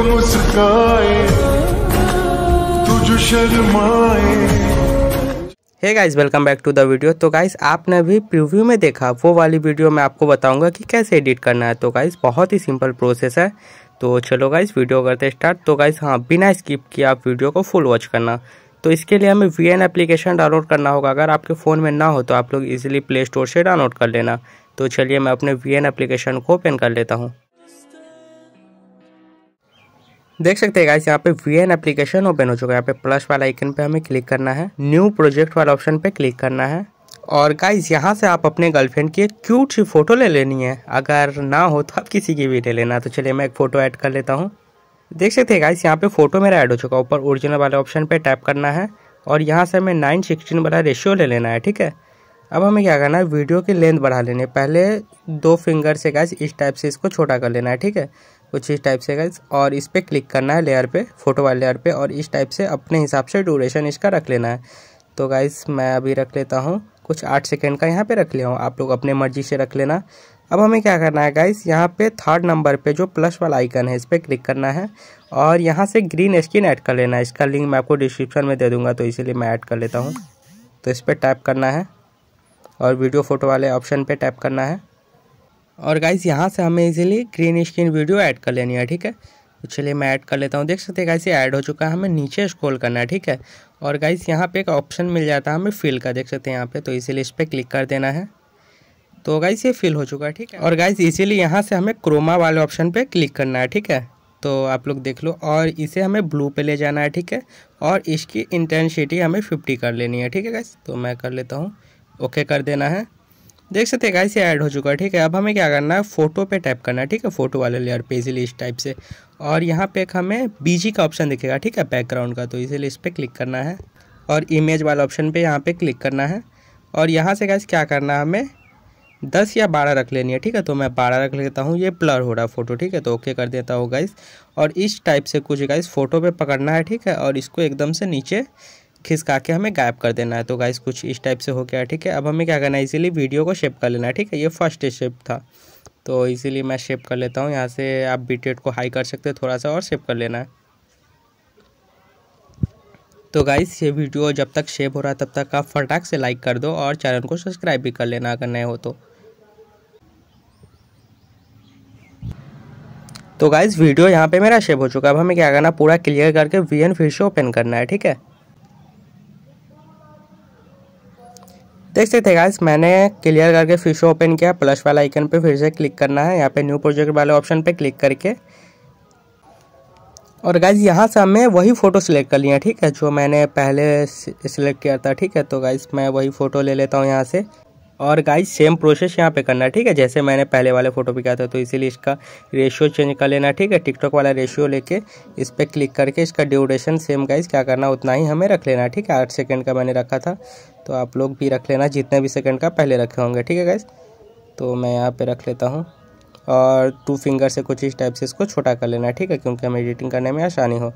जो मुस्काए तुझ शर्माए hey guys welcome back to the video तो गाइज़ आपने अभी प्रीव्यू में देखा वो वाली वीडियो मैं आपको बताऊंगा कि कैसे एडिट करना है तो गाइज़ बहुत ही सिंपल प्रोसेस है तो चलो गाइज़ वीडियो करते स्टार्ट तो गाइस हाँ बिना स्किप किए आप वीडियो को फुल वॉच करना तो इसके लिए हमें वी एन एप्लीकेशन डाउनलोड करना होगा अगर आपके फ़ोन में ना हो तो आप लोग इजिली प्ले स्टोर से डाउनलोड कर लेना तो चलिए मैं अपने वी एन एप्लीकेशन को ओपन कर लेता हूँ देख सकते हैं यहाँ पे वी एन एप्लीकेशन ओपन हो चुका है यहाँ पे प्लस वाला आइकन पे हमें क्लिक करना है न्यू प्रोजेक्ट वाला ऑप्शन पे क्लिक करना है और गाइज यहाँ से आप अपने गर्लफ्रेंड की एक क्यूट सी फोटो ले लेनी है अगर ना हो तो आप किसी की भी ले लेना तो चलिए मैं एक फ़ोटो ऐड कर लेता हूँ देख सकते हैं गाइस यहाँ पे फ़ोटो मेरा ऐड हो चुका है ऊपर ओरिजिनल वाले ऑप्शन पे टैप करना है और यहाँ से हमें नाइन सिक्सटीन वाला रेशियो ले लेना है ठीक है अब हमें क्या करना है वीडियो की लेंथ बढ़ा लेनी है पहले दो फिंगर से गाइज इस टाइप से इसको छोटा कर लेना है ठीक है कुछ इस टाइप से गाइज और इस पर क्लिक करना है लेयर पे फोटो वाले लेयर पे और इस टाइप से अपने हिसाब से ड्यूरेशन इसका रख लेना है तो गाइज मैं अभी रख लेता हूँ कुछ आठ सेकेंड का यहाँ पर रख लिया हूँ आप लोग अपने मर्जी से रख लेना अब हमें क्या करना है गाइस यहाँ पे थर्ड नंबर पे जो प्लस वाला आइकन है इस पर क्लिक करना है और यहाँ से ग्रीन स्क्रीन ऐड कर लेना है इसका लिंक मैं आपको डिस्क्रिप्शन में दे दूंगा तो इसीलिए मैं ऐड कर लेता हूँ तो इस पर टाइप करना है और वीडियो फोटो वाले ऑप्शन पे टैप करना है और गाइस यहाँ से हमें easily green screen video add कर लेनी है ठीक है तो चलिए मैं ऐड कर लेता हूँ देख सकते हैं गाइस ये ऐड हो चुका है हमें नीचे स्क्रॉल करना है ठीक है और गाइस यहाँ पे एक ऑप्शन मिल जाता है हमें फिल का देख सकते हैं यहाँ पे तो इसीलिए इस पर क्लिक कर देना है तो गाइस ये फिल हो चुका है ठीक है और गाइस इसीलिए यहाँ से हमें क्रोमा वाले ऑप्शन पर क्लिक करना है ठीक है तो आप लोग देख लो और इसे हमें ब्लू पे ले जाना है ठीक है और इसकी इंटेंसिटी हमें फिफ्टी कर लेनी है ठीक है गाइस तो मैं कर लेता हूँ ओके कर देना है देख सकते हैं गाइस ये ऐड हो चुका है ठीक है अब हमें क्या करना है फोटो पे टैप करना है ठीक है फोटो वाले लेयर पे इजीली इस टाइप से और यहाँ पे हमें बीजी का ऑप्शन दिखेगा ठीक है बैकग्राउंड का तो इसीलिए इस पर क्लिक करना है और इमेज वाला ऑप्शन पे यहाँ पे क्लिक करना है और यहाँ से गाइस क्या करना है हमें दस या बारह रख लेनी है ठीक है तो मैं बारह रख लेता हूँ ये ब्लर हो रहा है फ़ोटो ठीक है तो ओके कर देता हूँ गाइस और इस टाइप से कुछ गाइस फ़ोटो पर पकड़ना है ठीक है और इसको एकदम से नीचे खिसका के हमें गायब कर देना है तो गाइस कुछ इस टाइप से हो गया ठीक है अब हमें क्या करना है इसीलिए वीडियो को शेप कर लेना है ठीक है ये फर्स्ट शेप था तो इसीलिए मैं शेप कर लेता हूँ यहाँ से आप टेट को हाई कर सकते हैं थोड़ा सा और शेप कर लेना है तो गाइस ये वीडियो जब तक शेप हो रहा है तब तक आप फटाक से लाइक कर दो और चैनल को सब्सक्राइब भी कर लेना अगर नए हो तो तो गाइस वीडियो यहाँ पे मेरा शेप हो चुका है अब हमें क्या करना पूरा क्लियर करके वी एन फिर से ओपन करना है ठीक है देख सकते थे गाइस मैंने क्लियर करके फिर से ओपन किया प्लस वाला आइकन पे फिर से क्लिक करना है यहाँ पे न्यू प्रोजेक्ट वाले ऑप्शन पे क्लिक करके और गाइज यहाँ से हमें वही फ़ोटो सिलेक्ट कर लिया ठीक है जो मैंने पहले सिलेक्ट किया था ठीक है तो गाइज मैं वही फ़ोटो ले लेता हूँ यहाँ से और गाइज सेम प्रोसेस यहाँ पे करना है ठीक है जैसे मैंने पहले वाले फ़ोटो पे किया था तो इसीलिए इसका रेशियो चेंज कर लेना ठीक है टिकटॉक वाला रेशियो लेके इस पर क्लिक करके इसका ड्यूरेशन सेम गाइज क्या करना उतना ही हमें रख लेना ठीक है आठ सेकेंड का मैंने रखा था तो आप लोग भी रख लेना जितने भी सेकेंड का पहले रखे होंगे ठीक है गाइज तो मैं यहाँ पर रख लेता हूँ और टू फिंगर से कुछ इस टाइप से इसको छोटा कर लेना ठीक है क्योंकि हमें एडिटिंग करने में आसानी हो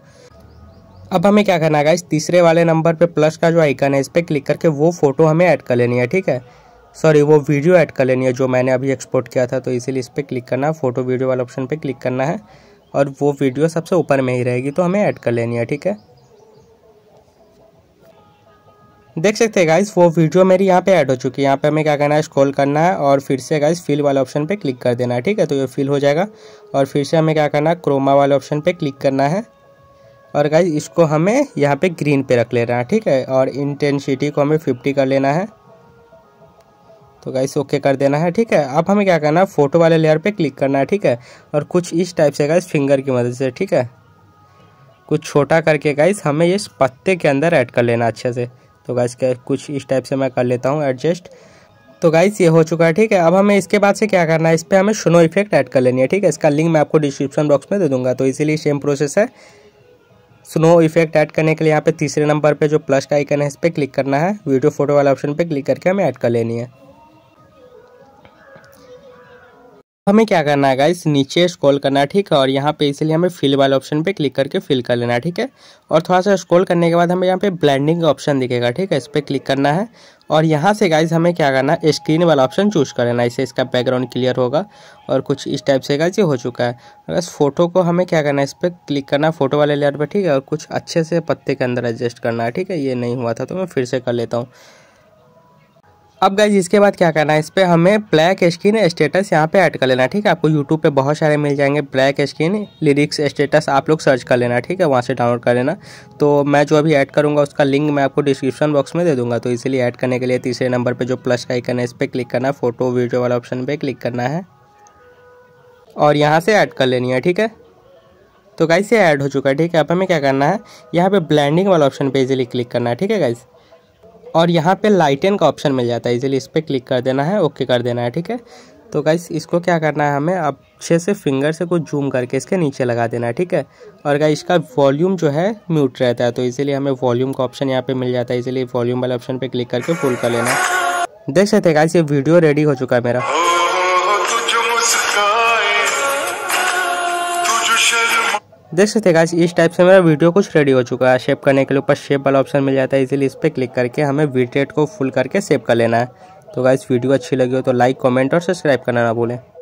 अब हमें क्या करना है गाइज तीसरे वाले नंबर पे प्लस का जो आइकन है इस पर क्लिक करके वो फ़ोटो हमें ऐड कर लेनी है ठीक है सॉरी वो वीडियो ऐड कर लेनी है जो मैंने अभी एक्सपोर्ट किया था तो इसीलिए इस पर क्लिक करना है फ़ोटो वीडियो वाला ऑप्शन पर क्लिक करना है और वो वीडियो सबसे ऊपर में ही रहेगी तो हमें ऐड कर लेनी है ठीक है देख सकते हैं गाइस वो वीडियो मेरी यहाँ पे ऐड हो चुकी है यहाँ पे हमें क्या करना है स्क्रॉल करना है और फिर से गाइस फिल वाले ऑप्शन पे क्लिक कर देना है ठीक है तो ये फिल हो जाएगा और फिर से हमें क्या करना है क्रोमा वाले ऑप्शन पे क्लिक करना है और गाइस इसको हमें यहाँ पे ग्रीन पे रख लेना है ठीक है और इंटेंसिटी को हमें फिफ्टी कर लेना है तो गाइस ओके कर देना है ठीक है अब हमें क्या करना है फोटो वाले लेयर पे क्लिक करना है ठीक है और कुछ इस टाइप से गाइस फिंगर की मदद से ठीक है कुछ छोटा करके गाइस हमें ये पत्ते के अंदर ऐड कर लेना अच्छे से तो गाइस कुछ इस टाइप से मैं कर लेता हूँ एडजस्ट तो गाइस ये हो चुका है ठीक है अब हमें इसके बाद से क्या करना है इस पर हमें स्नो इफेक्ट ऐड कर लेनी है ठीक है इसका लिंक मैं आपको डिस्क्रिप्शन बॉक्स में दे दूंगा तो इसीलिए सेम प्रोसेस है स्नो इफेक्ट ऐड करने के लिए यहाँ पे तीसरे नंबर पे जो प्लस का आइकन है इस पर क्लिक करना है वीडियो फोटो वाला ऑप्शन पे क्लिक करके हमें ऐड कर लेनी है हमें क्या करना है गाइस नीचे स्क्रॉल करना है ठीक है और यहाँ पे इसलिए हमें फिल वाले ऑप्शन पे क्लिक करके फिल कर लेना है ठीक है और थोड़ा सा स्क्रॉल करने के बाद हमें यहाँ पे ब्लेंडिंग का ऑप्शन दिखेगा ठीक है इस पर क्लिक करना है और यहाँ से गाइज हमें क्या करना है स्क्रीन वाला ऑप्शन चूज कर लेना इससे इसका बैकग्राउंड क्लियर होगा और कुछ इस टाइप से गाइज ये हो चुका है बस फोटो को हमें क्या करना है इस पर क्लिक करना है फोटो वाले लेयर पर ठीक है और कुछ अच्छे से पत्ते के अंदर एडजस्ट करना है ठीक है ये नहीं हुआ था तो मैं फिर से कर लेता हूँ अब गाइज इसके बाद क्या करना है इस पर हमें ब्लैक स्किन स्टेटस यहाँ पे ऐड कर लेना ठीक है आपको यूट्यूब पे बहुत सारे मिल जाएंगे ब्लैक स्किन लिरिक्स स्टेटस आप लोग सर्च कर लेना ठीक है वहाँ से डाउनलोड कर लेना तो मैं जो अभी ऐड करूँगा उसका लिंक मैं आपको डिस्क्रिप्शन बॉक्स में दे दूँगा तो इसीलिए ऐड करने के लिए तीसरे नंबर पर जो प्लस का आइकन है इस पर क्लिक करना है फोटो वीडियो वाला ऑप्शन पर क्लिक करना है और यहाँ से ऐड कर लेनी है ठीक है तो गाइस ये ऐड हो चुका है ठीक है अब हमें क्या करना है यहाँ पे ब्लैंडिंग वाला ऑप्शन पे इजीली क्लिक करना है ठीक है गाइस और यहाँ पे लाइटन का ऑप्शन मिल जाता है इजीली इस पर क्लिक कर देना है ओके कर देना है ठीक है तो गाइस इसको क्या करना है हमें अब अच्छे से फिंगर से कुछ जूम करके इसके नीचे लगा देना है ठीक है और गाइस इसका वॉल्यूम जो है म्यूट रहता है तो इसीलिए हमें वॉल्यूम का ऑप्शन यहाँ पे मिल जाता है इसीलिए वॉल्यूम वाले ऑप्शन पे क्लिक करके फुल कर लेना देख सकते हैं गाइस ये वीडियो रेडी हो चुका है मेरा देख सकते हैं इस टाइप से मेरा वीडियो कुछ रेडी हो चुका है शेप करने के लिए ऊपर शेप वाला ऑप्शन मिल जाता है इसीलिए इस पर क्लिक करके हमें वीडियो को फुल करके सेव कर लेना है तो गाइस वीडियो अच्छी लगी हो तो लाइक कमेंट और सब्सक्राइब करना ना भूलें